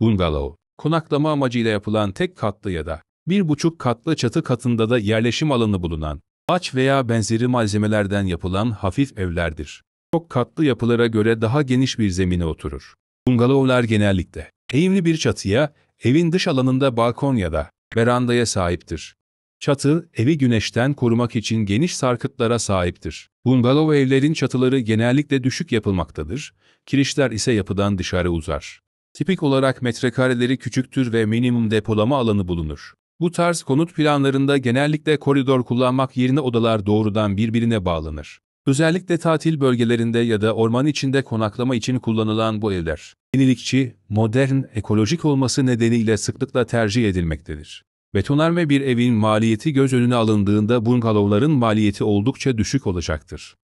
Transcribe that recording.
Bungalow, konaklama amacıyla yapılan tek katlı ya da bir buçuk katlı çatı katında da yerleşim alanı bulunan, aç veya benzeri malzemelerden yapılan hafif evlerdir. Çok katlı yapılara göre daha geniş bir zemine oturur. Bungalovlar genellikle eğimli bir çatıya, evin dış alanında balkon ya da verandaya sahiptir. Çatı, evi güneşten korumak için geniş sarkıtlara sahiptir. Bungalov evlerin çatıları genellikle düşük yapılmaktadır, kirişler ise yapıdan dışarı uzar. Tipik olarak metrekareleri küçüktür ve minimum depolama alanı bulunur. Bu tarz konut planlarında genellikle koridor kullanmak yerine odalar doğrudan birbirine bağlanır. Özellikle tatil bölgelerinde ya da orman içinde konaklama için kullanılan bu evler, yenilikçi, modern, ekolojik olması nedeniyle sıklıkla tercih edilmektedir. Betonarme bir evin maliyeti göz önüne alındığında bungalovların maliyeti oldukça düşük olacaktır.